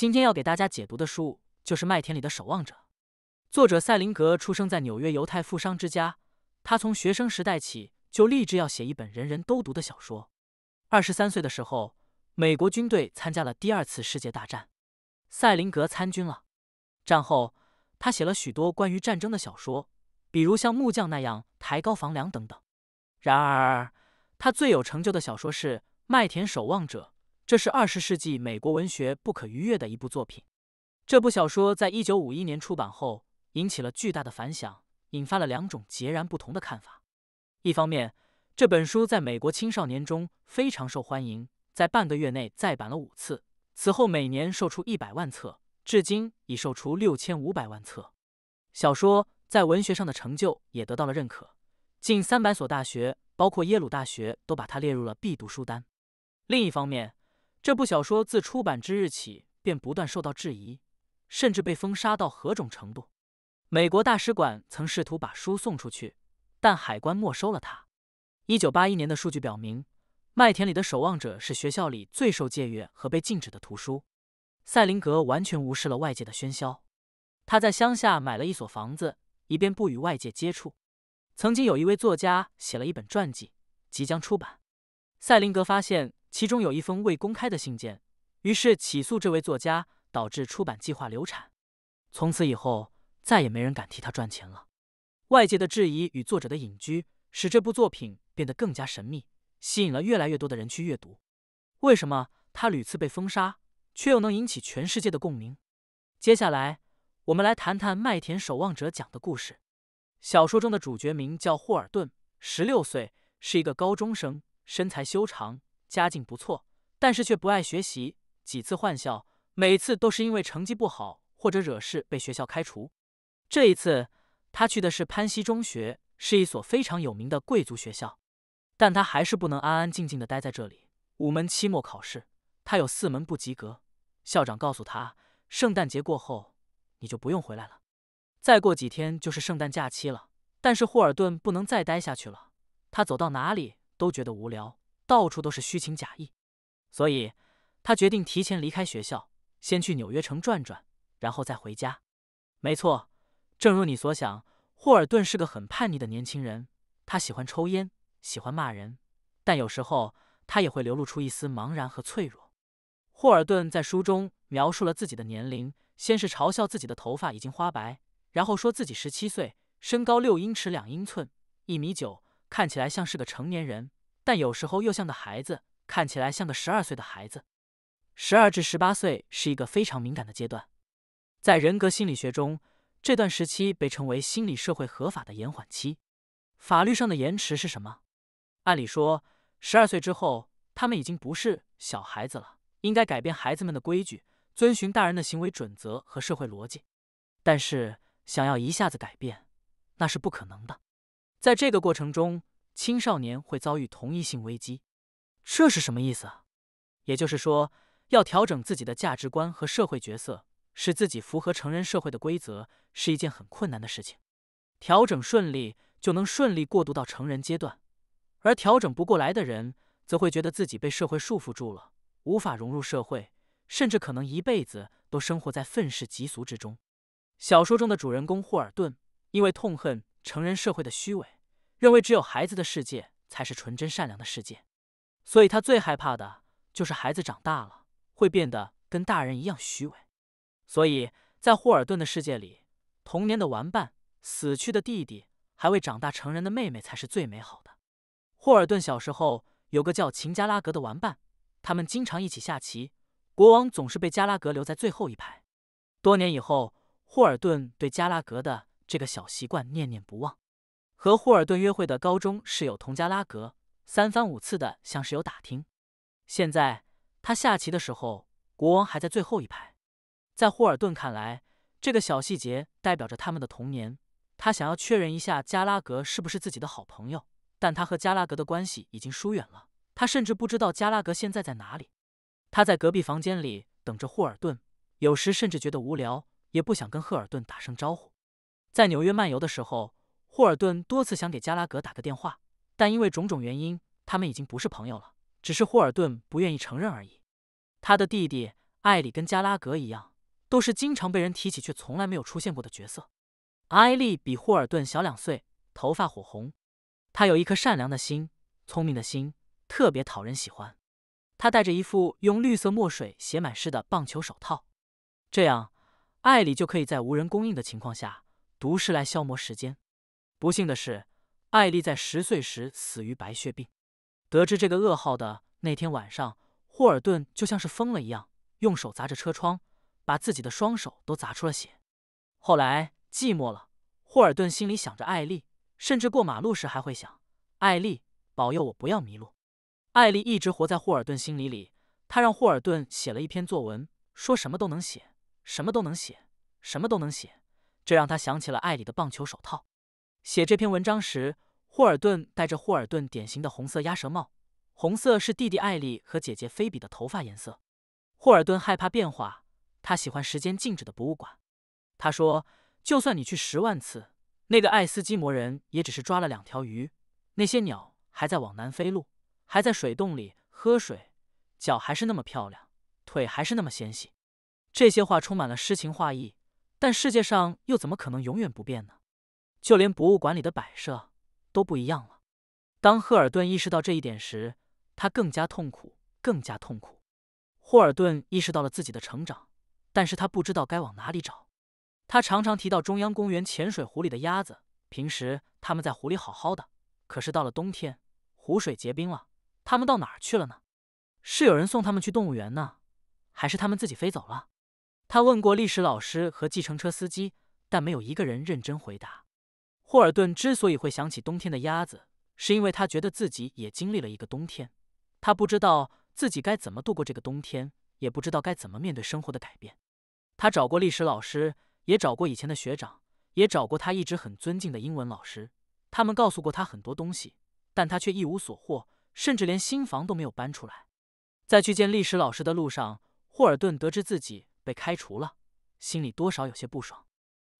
今天要给大家解读的书就是《麦田里的守望者》，作者赛林格出生在纽约犹太富商之家。他从学生时代起就立志要写一本人人都读的小说。二十三岁的时候，美国军队参加了第二次世界大战，赛林格参军了。战后，他写了许多关于战争的小说，比如像木匠那样抬高房梁等等。然而，他最有成就的小说是《麦田守望者》。这是二十世纪美国文学不可逾越的一部作品。这部小说在一九五一年出版后，引起了巨大的反响，引发了两种截然不同的看法。一方面，这本书在美国青少年中非常受欢迎，在半个月内再版了五次，此后每年售出一百万册，至今已售出六千五百万册。小说在文学上的成就也得到了认可，近三百所大学，包括耶鲁大学，都把它列入了必读书单。另一方面，这部小说自出版之日起便不断受到质疑，甚至被封杀到何种程度？美国大使馆曾试图把书送出去，但海关没收了它。一九八一年的数据表明，《麦田里的守望者》是学校里最受借阅和被禁止的图书。塞林格完全无视了外界的喧嚣，他在乡下买了一所房子，以便不与外界接触。曾经有一位作家写了一本传记，即将出版。塞林格发现。其中有一封未公开的信件，于是起诉这位作家，导致出版计划流产。从此以后，再也没人敢替他赚钱了。外界的质疑与作者的隐居，使这部作品变得更加神秘，吸引了越来越多的人去阅读。为什么他屡次被封杀，却又能引起全世界的共鸣？接下来，我们来谈谈《麦田守望者》讲的故事。小说中的主角名叫霍尔顿，十六岁，是一个高中生，身材修长。家境不错，但是却不爱学习。几次换校，每次都是因为成绩不好或者惹事被学校开除。这一次，他去的是潘西中学，是一所非常有名的贵族学校。但他还是不能安安静静的待在这里。五门期末考试，他有四门不及格。校长告诉他，圣诞节过后你就不用回来了。再过几天就是圣诞假期了，但是霍尔顿不能再待下去了。他走到哪里都觉得无聊。到处都是虚情假意，所以他决定提前离开学校，先去纽约城转转，然后再回家。没错，正如你所想，霍尔顿是个很叛逆的年轻人。他喜欢抽烟，喜欢骂人，但有时候他也会流露出一丝茫然和脆弱。霍尔顿在书中描述了自己的年龄，先是嘲笑自己的头发已经花白，然后说自己十七岁，身高六英尺两英寸（一米九），看起来像是个成年人。但有时候又像个孩子，看起来像个十二岁的孩子。十二至十八岁是一个非常敏感的阶段，在人格心理学中，这段时期被称为心理社会合法的延缓期。法律上的延迟是什么？按理说，十二岁之后，他们已经不是小孩子了，应该改变孩子们的规矩，遵循大人的行为准则和社会逻辑。但是，想要一下子改变，那是不可能的。在这个过程中，青少年会遭遇同一性危机，这是什么意思？也就是说，要调整自己的价值观和社会角色，使自己符合成人社会的规则，是一件很困难的事情。调整顺利，就能顺利过渡到成人阶段；而调整不过来的人，则会觉得自己被社会束缚住了，无法融入社会，甚至可能一辈子都生活在愤世嫉俗之中。小说中的主人公霍尔顿，因为痛恨成人社会的虚伪。认为只有孩子的世界才是纯真善良的世界，所以他最害怕的就是孩子长大了会变得跟大人一样虚伪。所以在霍尔顿的世界里，童年的玩伴、死去的弟弟、还未长大成人的妹妹才是最美好的。霍尔顿小时候有个叫秦加拉格的玩伴，他们经常一起下棋，国王总是被加拉格留在最后一排。多年以后，霍尔顿对加拉格的这个小习惯念念不忘。和霍尔顿约会的高中室友同加拉格三番五次的向室友打听。现在他下棋的时候，国王还在最后一排。在霍尔顿看来，这个小细节代表着他们的童年。他想要确认一下加拉格是不是自己的好朋友，但他和加拉格的关系已经疏远了。他甚至不知道加拉格现在在哪里。他在隔壁房间里等着霍尔顿，有时甚至觉得无聊，也不想跟赫尔顿打声招呼。在纽约漫游的时候。霍尔顿多次想给加拉格打个电话，但因为种种原因，他们已经不是朋友了，只是霍尔顿不愿意承认而已。他的弟弟艾里跟加拉格一样，都是经常被人提起却从来没有出现过的角色。艾利比霍尔顿小两岁，头发火红，他有一颗善良的心，聪明的心，特别讨人喜欢。他戴着一副用绿色墨水写满诗的棒球手套，这样艾里就可以在无人供应的情况下独食来消磨时间。不幸的是，艾丽在十岁时死于白血病。得知这个噩耗的那天晚上，霍尔顿就像是疯了一样，用手砸着车窗，把自己的双手都砸出了血。后来寂寞了，霍尔顿心里想着艾丽，甚至过马路时还会想：“艾丽，保佑我不要迷路。”艾丽一直活在霍尔顿心里里。他让霍尔顿写了一篇作文，说什么都能写，什么都能写，什么都能写。这让他想起了艾丽的棒球手套。写这篇文章时，霍尔顿戴着霍尔顿典型的红色鸭舌帽，红色是弟弟艾丽和姐姐菲比的头发颜色。霍尔顿害怕变化，他喜欢时间静止的博物馆。他说：“就算你去十万次，那个爱斯基摩人也只是抓了两条鱼，那些鸟还在往南飞，路还在水洞里喝水，脚还是那么漂亮，腿还是那么纤细。”这些话充满了诗情画意，但世界上又怎么可能永远不变呢？就连博物馆里的摆设都不一样了。当赫尔顿意识到这一点时，他更加痛苦，更加痛苦。霍尔顿意识到了自己的成长，但是他不知道该往哪里找。他常常提到中央公园浅水湖里的鸭子，平时他们在湖里好好的，可是到了冬天，湖水结冰了，他们到哪儿去了呢？是有人送他们去动物园呢，还是他们自己飞走了？他问过历史老师和计程车司机，但没有一个人认真回答。霍尔顿之所以会想起冬天的鸭子，是因为他觉得自己也经历了一个冬天。他不知道自己该怎么度过这个冬天，也不知道该怎么面对生活的改变。他找过历史老师，也找过以前的学长，也找过他一直很尊敬的英文老师。他们告诉过他很多东西，但他却一无所获，甚至连新房都没有搬出来。在去见历史老师的路上，霍尔顿得知自己被开除了，心里多少有些不爽。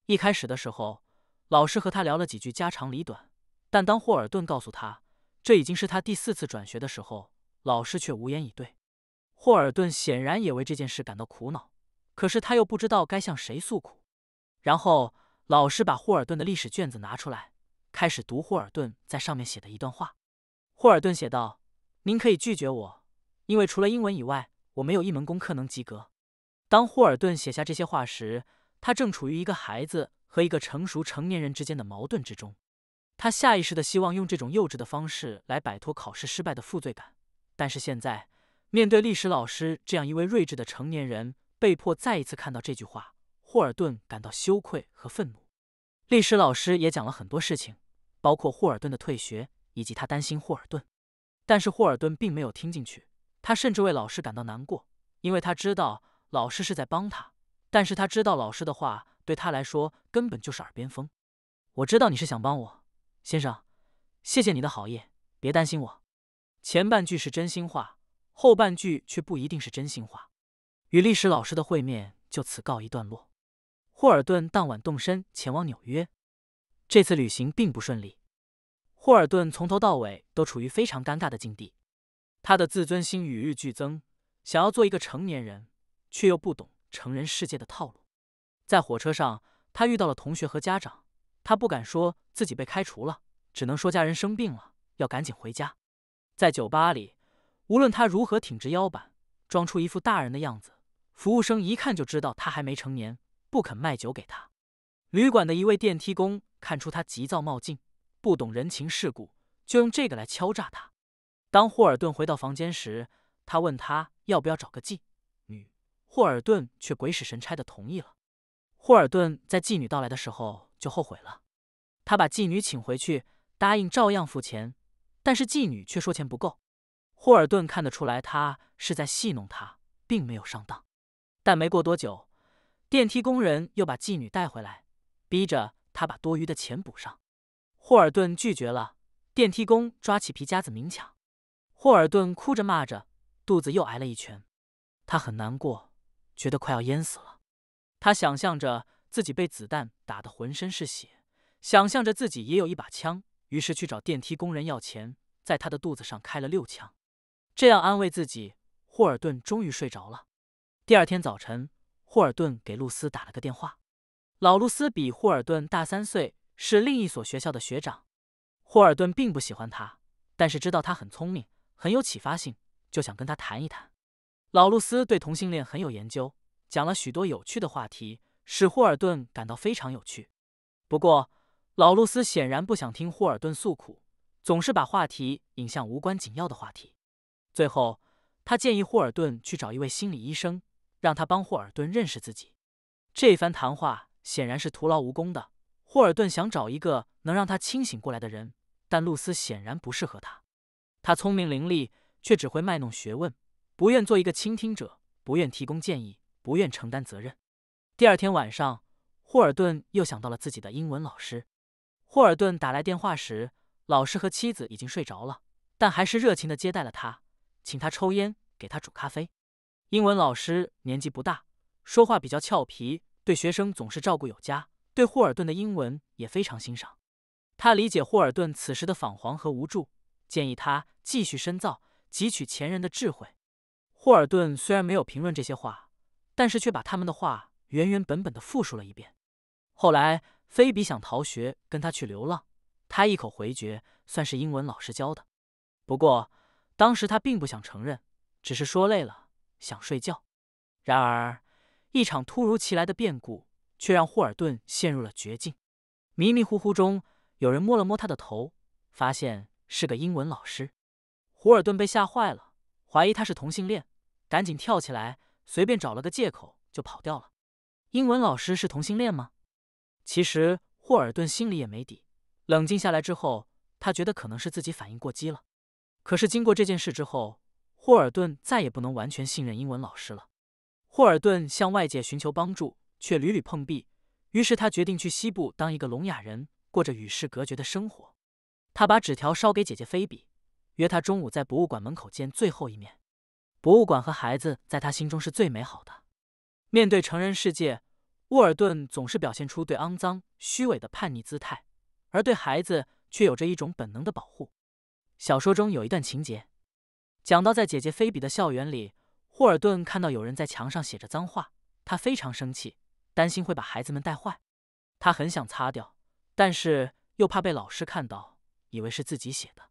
一开始的时候。老师和他聊了几句家长里短，但当霍尔顿告诉他这已经是他第四次转学的时候，老师却无言以对。霍尔顿显然也为这件事感到苦恼，可是他又不知道该向谁诉苦。然后老师把霍尔顿的历史卷子拿出来，开始读霍尔顿在上面写的一段话。霍尔顿写道：“您可以拒绝我，因为除了英文以外，我没有一门功课能及格。”当霍尔顿写下这些话时，他正处于一个孩子。和一个成熟成年人之间的矛盾之中，他下意识的希望用这种幼稚的方式来摆脱考试失败的负罪感。但是现在面对历史老师这样一位睿智的成年人，被迫再一次看到这句话，霍尔顿感到羞愧和愤怒。历史老师也讲了很多事情，包括霍尔顿的退学以及他担心霍尔顿。但是霍尔顿并没有听进去，他甚至为老师感到难过，因为他知道老师是在帮他，但是他知道老师的话。对他来说，根本就是耳边风。我知道你是想帮我，先生，谢谢你的好意，别担心我。前半句是真心话，后半句却不一定是真心话。与历史老师的会面就此告一段落。霍尔顿当晚动身前往纽约。这次旅行并不顺利，霍尔顿从头到尾都处于非常尴尬的境地。他的自尊心与日俱增，想要做一个成年人，却又不懂成人世界的套路。在火车上，他遇到了同学和家长，他不敢说自己被开除了，只能说家人生病了，要赶紧回家。在酒吧里，无论他如何挺直腰板，装出一副大人的样子，服务生一看就知道他还没成年，不肯卖酒给他。旅馆的一位电梯工看出他急躁冒进，不懂人情世故，就用这个来敲诈他。当霍尔顿回到房间时，他问他要不要找个妓女，霍尔顿却鬼使神差的同意了。霍尔顿在妓女到来的时候就后悔了，他把妓女请回去，答应照样付钱，但是妓女却说钱不够。霍尔顿看得出来，他是在戏弄他，并没有上当。但没过多久，电梯工人又把妓女带回来，逼着他把多余的钱补上。霍尔顿拒绝了，电梯工抓起皮夹子明抢，霍尔顿哭着骂着，肚子又挨了一拳，他很难过，觉得快要淹死了。他想象着自己被子弹打得浑身是血，想象着自己也有一把枪，于是去找电梯工人要钱，在他的肚子上开了六枪，这样安慰自己。霍尔顿终于睡着了。第二天早晨，霍尔顿给露丝打了个电话。老露丝比霍尔顿大三岁，是另一所学校的学长。霍尔顿并不喜欢他，但是知道他很聪明，很有启发性，就想跟他谈一谈。老露丝对同性恋很有研究。讲了许多有趣的话题，使霍尔顿感到非常有趣。不过，老露丝显然不想听霍尔顿诉苦，总是把话题引向无关紧要的话题。最后，他建议霍尔顿去找一位心理医生，让他帮霍尔顿认识自己。这番谈话显然是徒劳无功的。霍尔顿想找一个能让他清醒过来的人，但露丝显然不适合他。他聪明伶俐，却只会卖弄学问，不愿做一个倾听者，不愿提供建议。不愿承担责任。第二天晚上，霍尔顿又想到了自己的英文老师。霍尔顿打来电话时，老师和妻子已经睡着了，但还是热情地接待了他，请他抽烟，给他煮咖啡。英文老师年纪不大，说话比较俏皮，对学生总是照顾有加，对霍尔顿的英文也非常欣赏。他理解霍尔顿此时的彷徨和无助，建议他继续深造，汲取前人的智慧。霍尔顿虽然没有评论这些话。但是却把他们的话原原本本的复述了一遍。后来菲比想逃学，跟他去流浪，他一口回绝，算是英文老师教的。不过当时他并不想承认，只是说累了，想睡觉。然而一场突如其来的变故却让霍尔顿陷入了绝境。迷迷糊糊中，有人摸了摸他的头，发现是个英文老师。霍尔顿被吓坏了，怀疑他是同性恋，赶紧跳起来。随便找了个借口就跑掉了。英文老师是同性恋吗？其实霍尔顿心里也没底。冷静下来之后，他觉得可能是自己反应过激了。可是经过这件事之后，霍尔顿再也不能完全信任英文老师了。霍尔顿向外界寻求帮助，却屡屡碰壁。于是他决定去西部当一个聋哑人，过着与世隔绝的生活。他把纸条捎给姐姐菲比，约她中午在博物馆门口见最后一面。博物馆和孩子在他心中是最美好的。面对成人世界，沃尔顿总是表现出对肮脏、虚伪的叛逆姿态，而对孩子却有着一种本能的保护。小说中有一段情节，讲到在姐姐菲比的校园里，霍尔顿看到有人在墙上写着脏话，他非常生气，担心会把孩子们带坏。他很想擦掉，但是又怕被老师看到，以为是自己写的。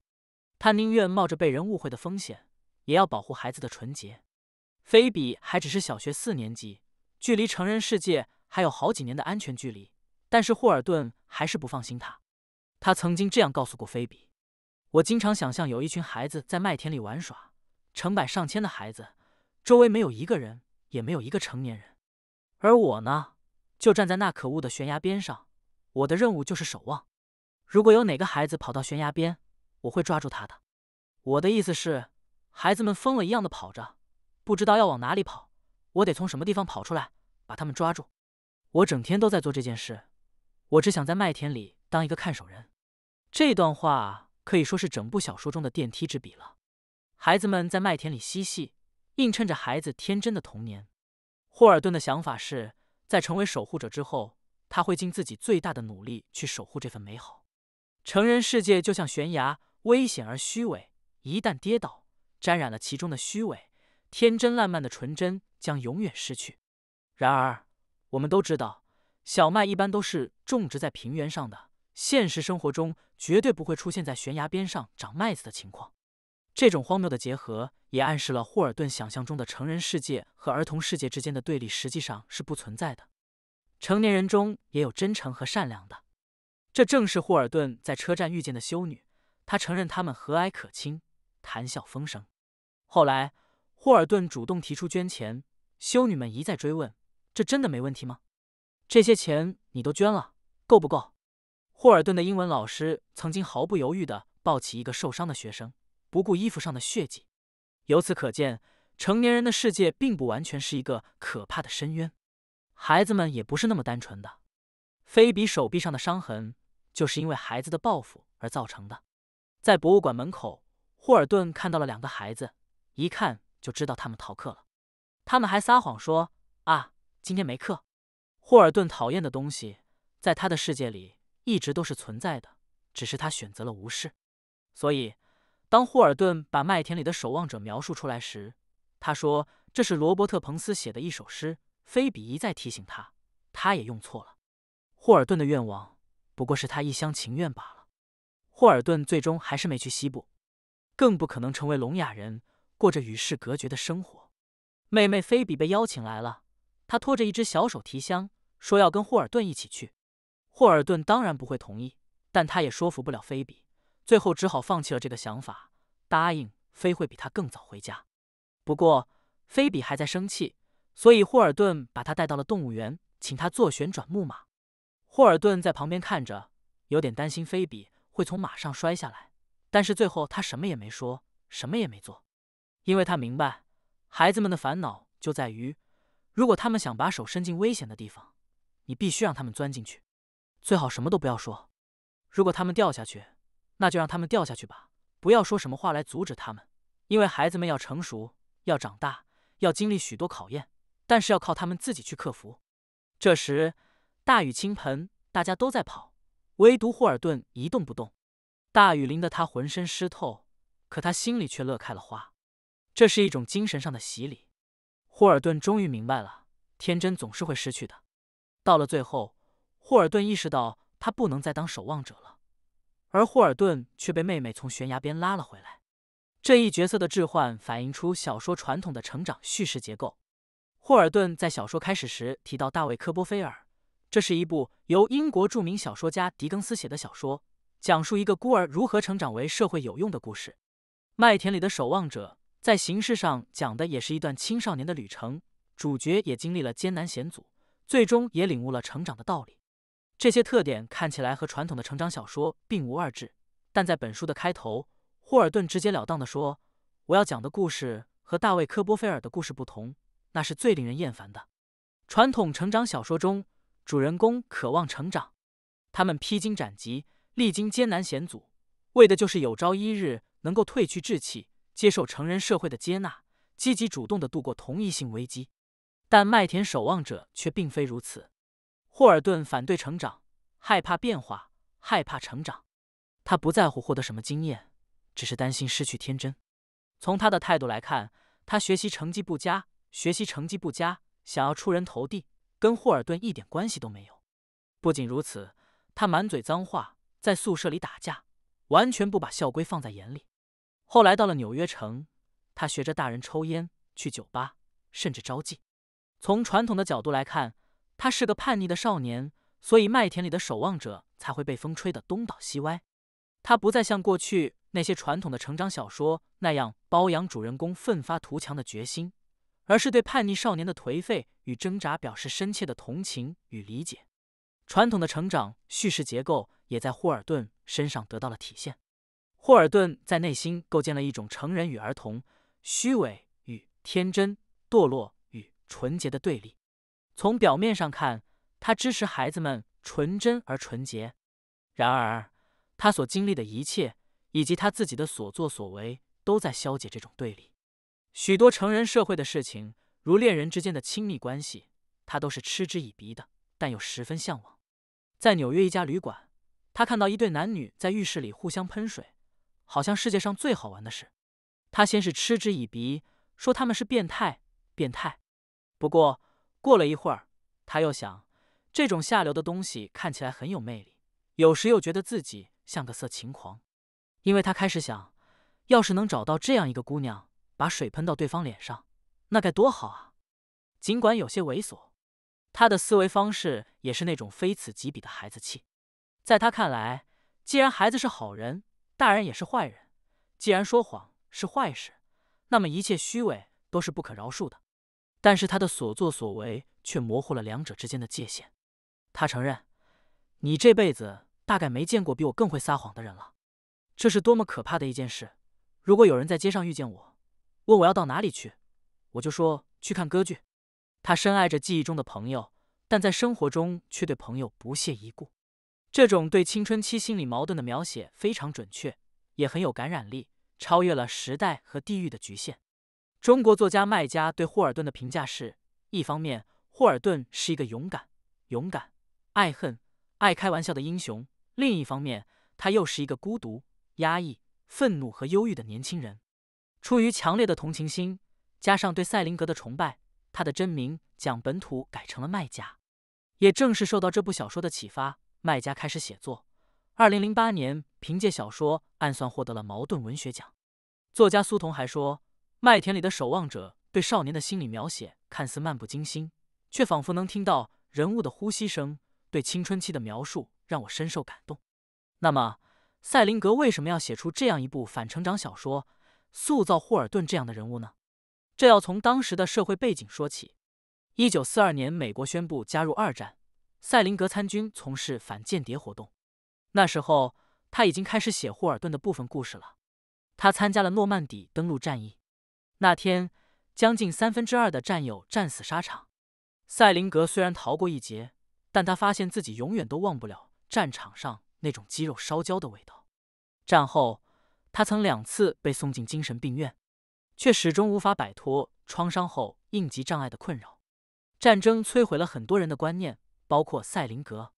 他宁愿冒着被人误会的风险。也要保护孩子的纯洁。菲比还只是小学四年级，距离成人世界还有好几年的安全距离。但是霍尔顿还是不放心他。他曾经这样告诉过菲比：“我经常想象有一群孩子在麦田里玩耍，成百上千的孩子，周围没有一个人，也没有一个成年人。而我呢，就站在那可恶的悬崖边上，我的任务就是守望。如果有哪个孩子跑到悬崖边，我会抓住他的。我的意思是。”孩子们疯了一样的跑着，不知道要往哪里跑。我得从什么地方跑出来，把他们抓住。我整天都在做这件事。我只想在麦田里当一个看守人。这段话可以说是整部小说中的电梯之笔了。孩子们在麦田里嬉戏，映衬着孩子天真的童年。霍尔顿的想法是在成为守护者之后，他会尽自己最大的努力去守护这份美好。成人世界就像悬崖，危险而虚伪，一旦跌倒。沾染了其中的虚伪，天真烂漫的纯真将永远失去。然而，我们都知道，小麦一般都是种植在平原上的，现实生活中绝对不会出现在悬崖边上长麦子的情况。这种荒谬的结合也暗示了霍尔顿想象中的成人世界和儿童世界之间的对立实际上是不存在的。成年人中也有真诚和善良的，这正是霍尔顿在车站遇见的修女。他承认他们和蔼可亲。谈笑风生。后来，霍尔顿主动提出捐钱，修女们一再追问：“这真的没问题吗？这些钱你都捐了，够不够？”霍尔顿的英文老师曾经毫不犹豫地抱起一个受伤的学生，不顾衣服上的血迹。由此可见，成年人的世界并不完全是一个可怕的深渊，孩子们也不是那么单纯的。菲比手臂上的伤痕，就是因为孩子的报复而造成的。在博物馆门口。霍尔顿看到了两个孩子，一看就知道他们逃课了。他们还撒谎说啊，今天没课。霍尔顿讨厌的东西，在他的世界里一直都是存在的，只是他选择了无视。所以，当霍尔顿把麦田里的守望者描述出来时，他说这是罗伯特·彭斯写的一首诗。菲比一再提醒他，他也用错了。霍尔顿的愿望不过是他一厢情愿罢了。霍尔顿最终还是没去西部。更不可能成为聋哑人，过着与世隔绝的生活。妹妹菲比被邀请来了，她拖着一只小手提箱，说要跟霍尔顿一起去。霍尔顿当然不会同意，但他也说服不了菲比，最后只好放弃了这个想法，答应菲会比他更早回家。不过，菲比还在生气，所以霍尔顿把她带到了动物园，请她坐旋转木马。霍尔顿在旁边看着，有点担心菲比会从马上摔下来。但是最后他什么也没说，什么也没做，因为他明白，孩子们的烦恼就在于，如果他们想把手伸进危险的地方，你必须让他们钻进去，最好什么都不要说。如果他们掉下去，那就让他们掉下去吧，不要说什么话来阻止他们，因为孩子们要成熟，要长大，要经历许多考验，但是要靠他们自己去克服。这时大雨倾盆，大家都在跑，唯独霍尔顿一动不动。大雨淋得他浑身湿透，可他心里却乐开了花。这是一种精神上的洗礼。霍尔顿终于明白了，天真总是会失去的。到了最后，霍尔顿意识到他不能再当守望者了，而霍尔顿却被妹妹从悬崖边拉了回来。这一角色的置换反映出小说传统的成长叙事结构。霍尔顿在小说开始时提到《大卫·科波菲尔》，这是一部由英国著名小说家狄更斯写的小说。讲述一个孤儿如何成长为社会有用的故事，《麦田里的守望者》在形式上讲的也是一段青少年的旅程，主角也经历了艰难险阻，最终也领悟了成长的道理。这些特点看起来和传统的成长小说并无二致，但在本书的开头，霍尔顿直截了当地说：“我要讲的故事和大卫·科波菲尔的故事不同，那是最令人厌烦的。”传统成长小说中，主人公渴望成长，他们披荆斩棘。历经艰难险阻，为的就是有朝一日能够褪去稚气，接受成人社会的接纳，积极主动的度过同一性危机。但麦田守望者却并非如此。霍尔顿反对成长，害怕变化，害怕成长。他不在乎获得什么经验，只是担心失去天真。从他的态度来看，他学习成绩不佳，学习成绩不佳，想要出人头地，跟霍尔顿一点关系都没有。不仅如此，他满嘴脏话。在宿舍里打架，完全不把校规放在眼里。后来到了纽约城，他学着大人抽烟，去酒吧，甚至招妓。从传统的角度来看，他是个叛逆的少年，所以《麦田里的守望者》才会被风吹得东倒西歪。他不再像过去那些传统的成长小说那样包养主人公奋发图强的决心，而是对叛逆少年的颓废与挣扎表示深切的同情与理解。传统的成长叙事结构也在霍尔顿身上得到了体现。霍尔顿在内心构建了一种成人与儿童、虚伪与天真、堕落与纯洁的对立。从表面上看，他支持孩子们纯真而纯洁；然而，他所经历的一切以及他自己的所作所为都在消解这种对立。许多成人社会的事情，如恋人之间的亲密关系，他都是嗤之以鼻的，但又十分向往。在纽约一家旅馆，他看到一对男女在浴室里互相喷水，好像世界上最好玩的事。他先是嗤之以鼻，说他们是变态，变态。不过过了一会儿，他又想，这种下流的东西看起来很有魅力，有时又觉得自己像个色情狂，因为他开始想，要是能找到这样一个姑娘，把水喷到对方脸上，那该多好啊！尽管有些猥琐。他的思维方式也是那种非此即彼的孩子气，在他看来，既然孩子是好人，大人也是坏人；既然说谎是坏事，那么一切虚伪都是不可饶恕的。但是他的所作所为却模糊了两者之间的界限。他承认，你这辈子大概没见过比我更会撒谎的人了。这是多么可怕的一件事！如果有人在街上遇见我，问我要到哪里去，我就说去看歌剧。他深爱着记忆中的朋友，但在生活中却对朋友不屑一顾。这种对青春期心理矛盾的描写非常准确，也很有感染力，超越了时代和地域的局限。中国作家麦家对霍尔顿的评价是：一方面，霍尔顿是一个勇敢、勇敢、爱恨、爱开玩笑的英雄；另一方面，他又是一个孤独、压抑、愤怒和忧郁的年轻人。出于强烈的同情心，加上对赛林格的崇拜。他的真名蒋本土改成了麦家，也正是受到这部小说的启发，麦家开始写作。二零零八年，凭借小说《暗算》获得了茅盾文学奖。作家苏童还说，《麦田里的守望者》对少年的心理描写看似漫不经心，却仿佛能听到人物的呼吸声；对青春期的描述让我深受感动。那么，赛林格为什么要写出这样一部反成长小说，塑造霍尔顿这样的人物呢？这要从当时的社会背景说起。一九四二年，美国宣布加入二战，塞林格参军，从事反间谍活动。那时候，他已经开始写霍尔顿的部分故事了。他参加了诺曼底登陆战役，那天将近三分之二的战友战死沙场。塞林格虽然逃过一劫，但他发现自己永远都忘不了战场上那种肌肉烧焦的味道。战后，他曾两次被送进精神病院。却始终无法摆脱创伤后应激障碍的困扰。战争摧毁了很多人的观念，包括赛林格。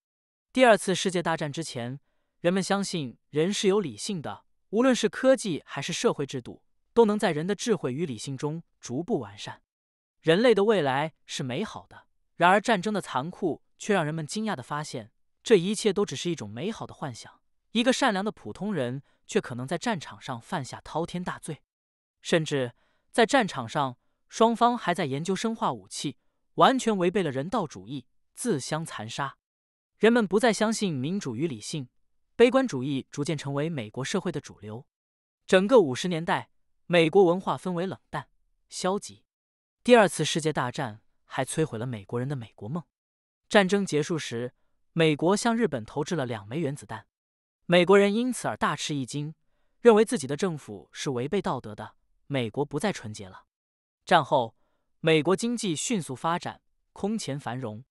第二次世界大战之前，人们相信人是有理性的，无论是科技还是社会制度，都能在人的智慧与理性中逐步完善。人类的未来是美好的。然而，战争的残酷却让人们惊讶地发现，这一切都只是一种美好的幻想。一个善良的普通人，却可能在战场上犯下滔天大罪。甚至在战场上，双方还在研究生化武器，完全违背了人道主义，自相残杀。人们不再相信民主与理性，悲观主义逐渐成为美国社会的主流。整个五十年代，美国文化氛围冷淡、消极。第二次世界大战还摧毁了美国人的美国梦。战争结束时，美国向日本投掷了两枚原子弹，美国人因此而大吃一惊，认为自己的政府是违背道德的。美国不再纯洁了。战后，美国经济迅速发展，空前繁荣。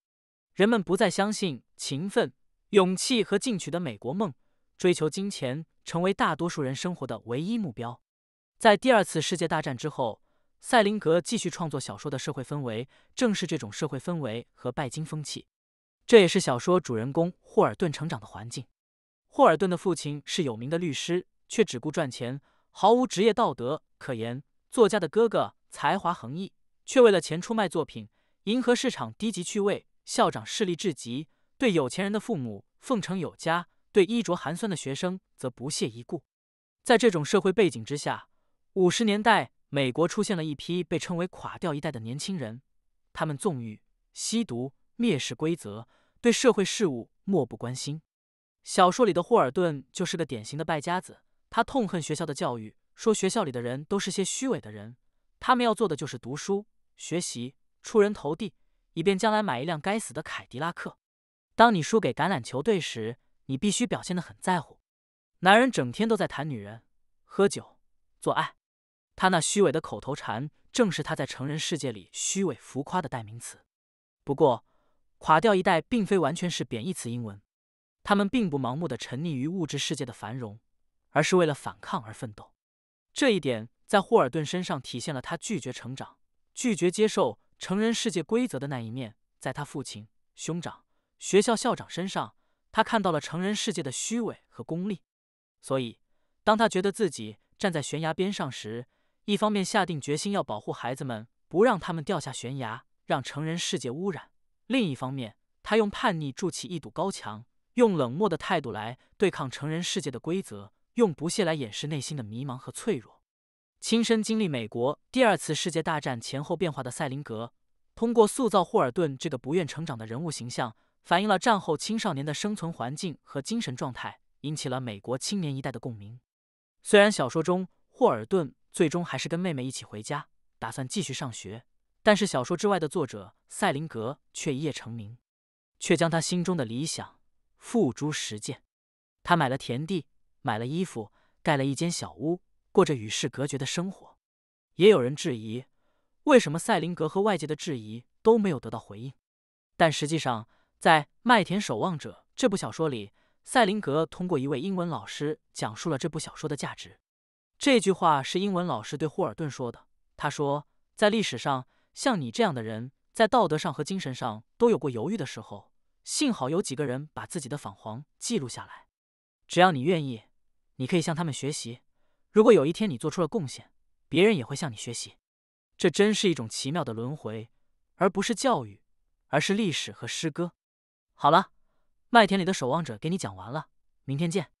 人们不再相信勤奋、勇气和进取的美国梦，追求金钱成为大多数人生活的唯一目标。在第二次世界大战之后，塞林格继续创作小说的社会氛围正是这种社会氛围和拜金风气，这也是小说主人公霍尔顿成长的环境。霍尔顿的父亲是有名的律师，却只顾赚钱，毫无职业道德。可言，作家的哥哥才华横溢，却为了钱出卖作品，迎合市场低级趣味。校长势力至极，对有钱人的父母奉承有加，对衣着寒酸的学生则不屑一顾。在这种社会背景之下，五十年代美国出现了一批被称为“垮掉一代”的年轻人，他们纵欲、吸毒、蔑视规则，对社会事务漠不关心。小说里的霍尔顿就是个典型的败家子，他痛恨学校的教育。说学校里的人都是些虚伪的人，他们要做的就是读书学习出人头地，以便将来买一辆该死的凯迪拉克。当你输给橄榄球队时，你必须表现得很在乎。男人整天都在谈女人、喝酒、做爱。他那虚伪的口头禅，正是他在成人世界里虚伪浮夸的代名词。不过，垮掉一代并非完全是贬义词。英文，他们并不盲目的沉溺于物质世界的繁荣，而是为了反抗而奋斗。这一点在霍尔顿身上体现了他拒绝成长、拒绝接受成人世界规则的那一面。在他父亲、兄长、学校校长身上，他看到了成人世界的虚伪和功利。所以，当他觉得自己站在悬崖边上时，一方面下定决心要保护孩子们，不让他们掉下悬崖，让成人世界污染；另一方面，他用叛逆筑起一堵高墙，用冷漠的态度来对抗成人世界的规则。用不屑来掩饰内心的迷茫和脆弱。亲身经历美国第二次世界大战前后变化的赛林格，通过塑造霍尔顿这个不愿成长的人物形象，反映了战后青少年的生存环境和精神状态，引起了美国青年一代的共鸣。虽然小说中霍尔顿最终还是跟妹妹一起回家，打算继续上学，但是小说之外的作者赛林格却一夜成名，却将他心中的理想付诸实践。他买了田地。买了衣服，盖了一间小屋，过着与世隔绝的生活。也有人质疑，为什么赛林格和外界的质疑都没有得到回应？但实际上，在《麦田守望者》这部小说里，赛林格通过一位英文老师讲述了这部小说的价值。这句话是英文老师对霍尔顿说的。他说，在历史上，像你这样的人，在道德上和精神上都有过犹豫的时候，幸好有几个人把自己的彷徨记录下来。只要你愿意。你可以向他们学习。如果有一天你做出了贡献，别人也会向你学习。这真是一种奇妙的轮回，而不是教育，而是历史和诗歌。好了，麦田里的守望者给你讲完了，明天见。